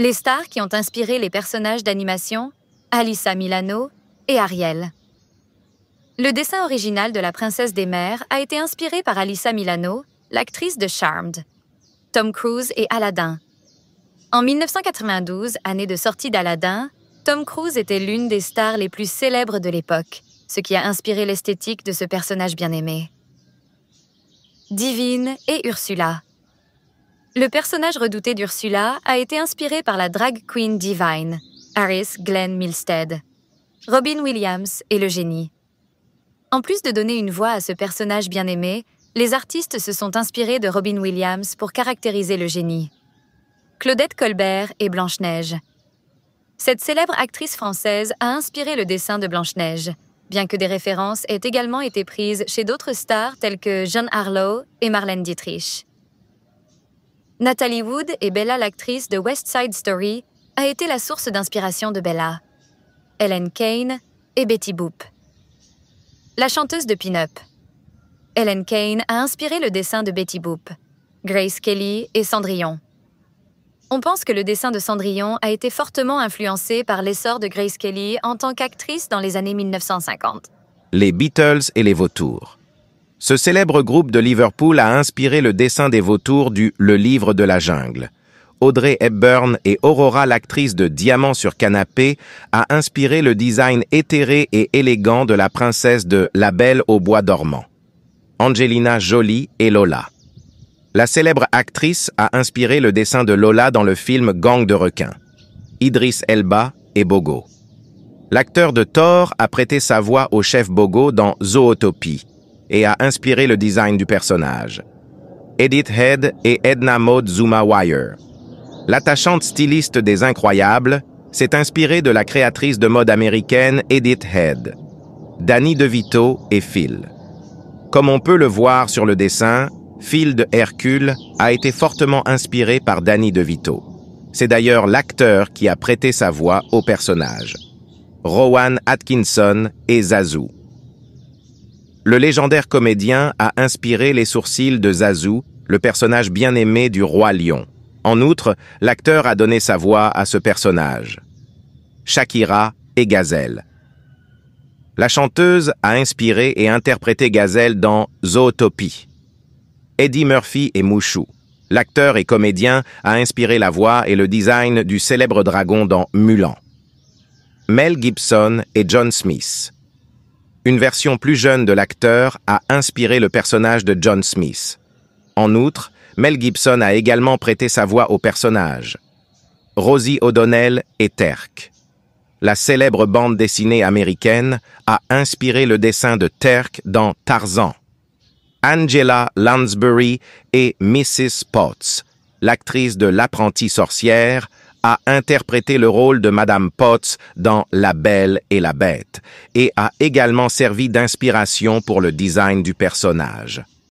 les stars qui ont inspiré les personnages d'animation, Alissa Milano et Ariel. Le dessin original de La Princesse des Mers a été inspiré par Alissa Milano, l'actrice de Charmed, Tom Cruise et Aladdin. En 1992, année de sortie d'Aladdin, Tom Cruise était l'une des stars les plus célèbres de l'époque, ce qui a inspiré l'esthétique de ce personnage bien-aimé. Divine et Ursula. Le personnage redouté d'Ursula a été inspiré par la drag queen divine, Harris Glenn Milstead. Robin Williams et le génie. En plus de donner une voix à ce personnage bien-aimé, les artistes se sont inspirés de Robin Williams pour caractériser le génie. Claudette Colbert et Blanche-Neige. Cette célèbre actrice française a inspiré le dessin de Blanche-Neige, bien que des références aient également été prises chez d'autres stars telles que Jeanne Harlow et Marlène Dietrich. Natalie Wood et Bella l'actrice de West Side Story a été la source d'inspiration de Bella, Ellen Kane et Betty Boop. La chanteuse de pin-up. Ellen Kane a inspiré le dessin de Betty Boop, Grace Kelly et Cendrillon. On pense que le dessin de Cendrillon a été fortement influencé par l'essor de Grace Kelly en tant qu'actrice dans les années 1950. Les Beatles et les vautours. Ce célèbre groupe de Liverpool a inspiré le dessin des vautours du Le Livre de la Jungle. Audrey Hepburn et Aurora, l'actrice de Diamant sur canapé, a inspiré le design éthéré et élégant de la princesse de La Belle au bois dormant. Angelina Jolie et Lola. La célèbre actrice a inspiré le dessin de Lola dans le film Gang de requins. Idris Elba et Bogo. L'acteur de Thor a prêté sa voix au chef Bogo dans Zootopie, et a inspiré le design du personnage. Edith Head et Edna Mode Zuma Wire. L'attachante styliste des Incroyables s'est inspirée de la créatrice de mode américaine Edith Head, Danny DeVito et Phil. Comme on peut le voir sur le dessin, Phil de Hercule a été fortement inspiré par Danny DeVito. C'est d'ailleurs l'acteur qui a prêté sa voix au personnage. Rowan Atkinson et Zazu le légendaire comédien a inspiré les sourcils de Zazu, le personnage bien-aimé du roi lion. En outre, l'acteur a donné sa voix à ce personnage. Shakira et Gazelle. La chanteuse a inspiré et interprété Gazelle dans Zootopie. Eddie Murphy et Mouchou. L'acteur et comédien a inspiré la voix et le design du célèbre dragon dans Mulan. Mel Gibson et John Smith. Une version plus jeune de l'acteur a inspiré le personnage de John Smith. En outre, Mel Gibson a également prêté sa voix au personnage. Rosie O'Donnell et Terk. La célèbre bande dessinée américaine a inspiré le dessin de Terk dans Tarzan. Angela Lansbury et Mrs. Potts, l'actrice de L'apprenti sorcière, a interprété le rôle de Madame Potts dans La Belle et la Bête et a également servi d'inspiration pour le design du personnage.